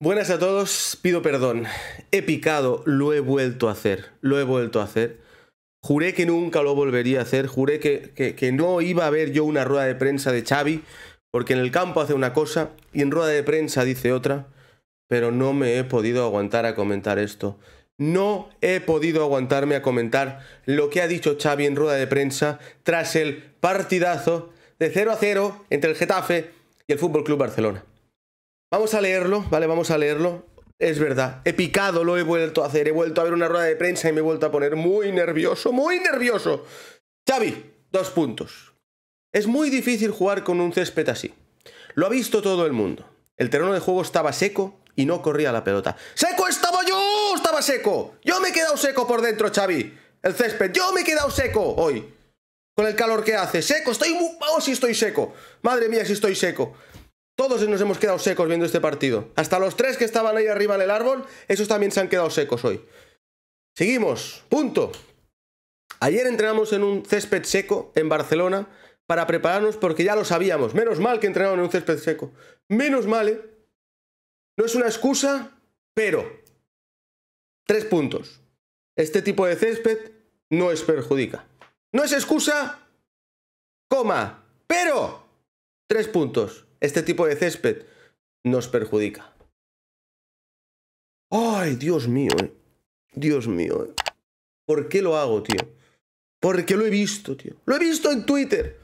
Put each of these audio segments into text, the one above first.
Buenas a todos, pido perdón. He picado, lo he vuelto a hacer, lo he vuelto a hacer. Juré que nunca lo volvería a hacer, juré que, que, no iba a ver yo una rueda de prensa de Xavi, porque en el campo hace una cosa y en rueda de prensa dice otra, pero no me he podido aguantar a comentar esto. No he podido aguantarme a comentar lo que ha dicho Xavi en rueda de prensa tras el partidazo de 0 a 0 entre el Getafe y el Fútbol Club Barcelona. Vamos a leerlo, ¿vale? Vamos a leerlo. Es verdad, he picado, lo he vuelto a hacer. He vuelto a ver una rueda de prensa y me he vuelto a poner muy nervioso, muy nervioso. Xavi, dos puntos. Es muy difícil jugar con un césped así. Lo ha visto todo el mundo. El terreno de juego estaba seco y no corría la pelota. ¡Seco estaba yo! ¡Estaba seco! Yo me he quedado seco por dentro, Xavi. El césped, yo me he quedado seco hoy. Con el calor que hace. Seco, estoy... muy... oh, si estoy seco. Madre mía, si estoy seco. Todos nos hemos quedado secos viendo este partido. Hasta los tres que estaban ahí arriba en el árbol, esos también se han quedado secos hoy. Seguimos. Punto. Ayer entrenamos en un césped seco en Barcelona para prepararnos porque ya lo sabíamos. Menos mal que entrenaron en un césped seco. Menos mal, ¿eh? No es una excusa, pero... Tres puntos. Este tipo de césped no es perjudica. No es excusa, coma, pero... Tres puntos este tipo de césped nos perjudica. Ay, Dios mío, eh. Dios mío, eh. ¿Por qué lo hago, tío? Porque lo he visto, tío. Lo he visto en Twitter.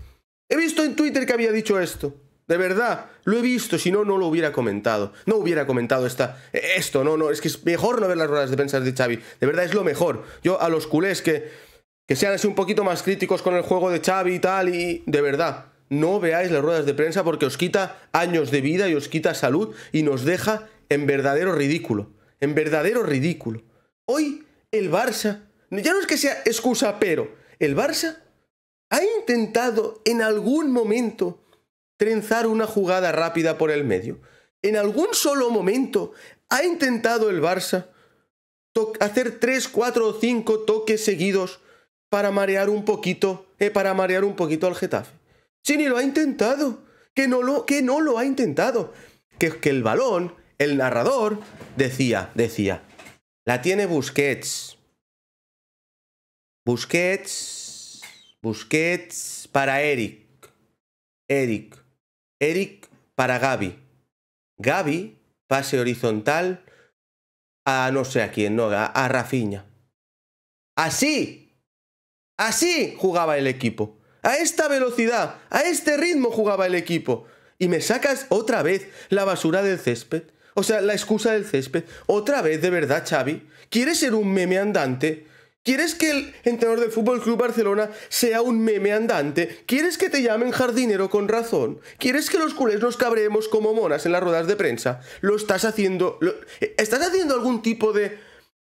He visto en Twitter que había dicho esto. De verdad, lo he visto, si no, no lo hubiera comentado. No hubiera comentado esta, esto, no, no. Es que es mejor no ver las ruedas de prensa de Xavi. De verdad, es lo mejor. Yo a los culés que, que sean así un poquito más críticos con el juego de Xavi y tal, y de verdad, no veáis las ruedas de prensa porque os quita años de vida y os quita salud y nos deja en verdadero ridículo. En verdadero ridículo. Hoy el Barça, ya no es que sea excusa, pero el Barça ha intentado en algún momento trenzar una jugada rápida por el medio. En algún solo momento ha intentado el Barça hacer 3, 4 o 5 toques seguidos para marear un poquito, eh, para marear un poquito al Getafe. Si ni lo ha intentado. Que no lo, que no lo ha intentado. Que, que el balón, el narrador, decía, decía, la tiene Busquets. Busquets. Busquets para Eric. Eric. Eric para Gaby. Gaby, pase horizontal a no sé a quién, no, a, a Rafiña. Así. Así jugaba el equipo. A esta velocidad, a este ritmo jugaba el equipo. Y me sacas otra vez la basura del césped. O sea, la excusa del césped. Otra vez, de verdad, Xavi. ¿Quieres ser un meme andante? ¿Quieres que el entrenador del Fútbol Club Barcelona sea un meme andante? ¿Quieres que te llamen jardinero con razón? ¿Quieres que los culés nos cabremos como monas en las ruedas de prensa? ¿Lo estás haciendo? Lo, eh, ¿Estás haciendo algún tipo de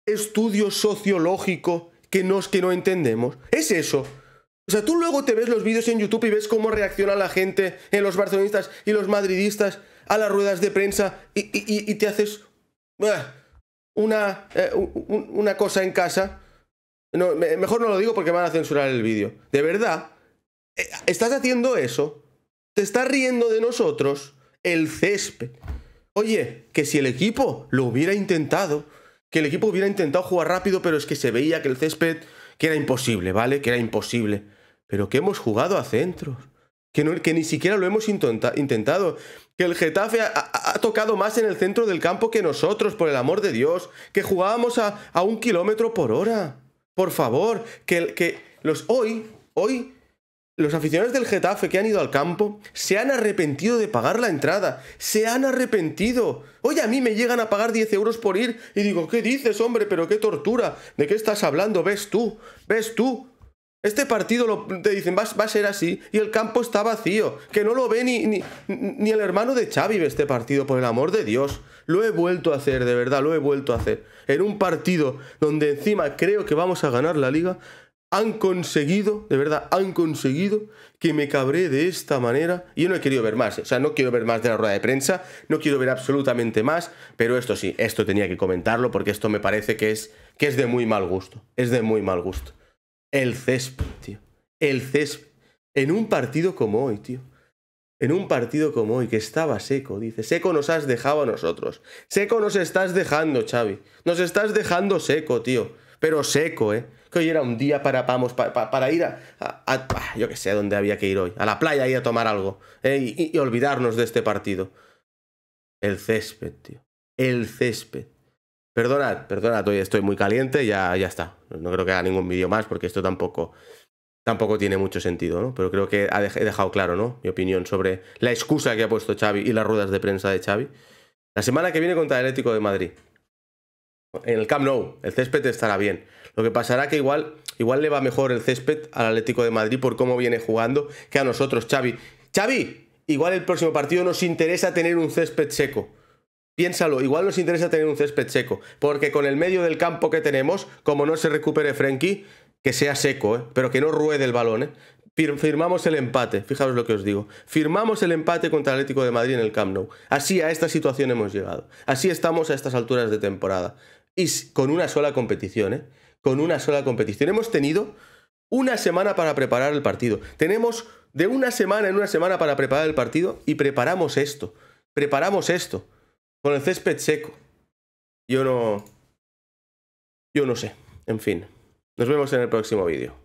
estudio sociológico que, nos, que no entendemos? Es eso. O sea, tú luego te ves los vídeos en YouTube y ves cómo reacciona la gente, en los barcelonistas y los madridistas, a las ruedas de prensa y, te haces ah, una, eh, una cosa en casa. mejor no lo digo porque van a censurar el vídeo. De verdad, eh, estás haciendo eso. Te estás riendo de nosotros el césped. Oye, que si el equipo lo hubiera intentado, que el equipo hubiera intentado jugar rápido, pero es que se veía que el césped, que era imposible, ¿vale? Que era imposible pero que hemos jugado a centros. Que, que ni siquiera lo hemos intentado. Que el Getafe ha, tocado más en el centro del campo que nosotros, por el amor de Dios. Que jugábamos a, un kilómetro por hora. Por favor, que, que los hoy, hoy, los aficionados del Getafe que han ido al campo se han arrepentido de pagar la entrada. Se han arrepentido. Hoy a mí me llegan a pagar 10 euros por ir y digo, ¿qué dices, hombre? Pero qué tortura. ¿De qué estás hablando? ¿Ves tú? ¿Ves tú? Este partido te dicen, va, a ser así. Y el campo está vacío. Que no lo ve ni, ni, el hermano de Xavi este partido, por el amor de Dios. Lo he vuelto a hacer, de verdad, lo he vuelto a hacer. En un partido donde encima creo que vamos a ganar la liga, han conseguido, de verdad, han conseguido que me cabré de esta manera. Y yo no he querido ver más, o sea, no quiero ver más de la rueda de prensa, no quiero ver absolutamente más, pero esto sí, esto tenía que comentarlo porque esto me parece que es, que es de muy mal gusto. Es de muy mal gusto. El césped, tío. El césped. En un partido como hoy, tío. En un partido como hoy, que estaba seco, dice. Seco nos has dejado a nosotros. Seco nos estás dejando, Xavi. Nos estás dejando seco, tío. Pero seco, ¿eh? Que hoy era un día para, vamos, para, para, ir a, Yo qué sé a dónde había que ir hoy. A la playa, y a tomar algo. ¿eh? y olvidarnos de este partido. El césped, tío. El césped. Perdonad, perdonad, hoy estoy muy caliente, ya, ya está. No creo que haga ningún vídeo más porque esto tampoco, tampoco tiene mucho sentido, ¿no? Pero creo que he dejado claro, ¿no? Mi opinión sobre la excusa que ha puesto Xavi y las ruedas de prensa de Xavi. La semana que viene contra el Atlético de Madrid. En el Camp Nou, el césped estará bien. Lo que pasará que igual, igual le va mejor el césped al Atlético de Madrid por cómo viene jugando que a nosotros, Xavi. Xavi, igual el próximo partido nos interesa tener un césped seco. Piénsalo, igual nos interesa tener un césped seco, porque con el medio del campo que tenemos, como no se recupere Frenkie, que sea seco, ¿eh? pero que no ruede el balón. ¿eh? firmamos el empate, Fijaros lo que os digo. Firmamos el empate contra el Atlético de Madrid en el Camp Nou. Así a esta situación hemos llegado. Así estamos a estas alturas de temporada. Y con una sola competición, ¿eh? Con una sola competición. Hemos tenido una semana para preparar el partido. Tenemos de una semana en una semana para preparar el partido y preparamos esto. Preparamos esto. Con el césped seco. Yo no... Yo no sé. En fin. Nos vemos en el próximo vídeo.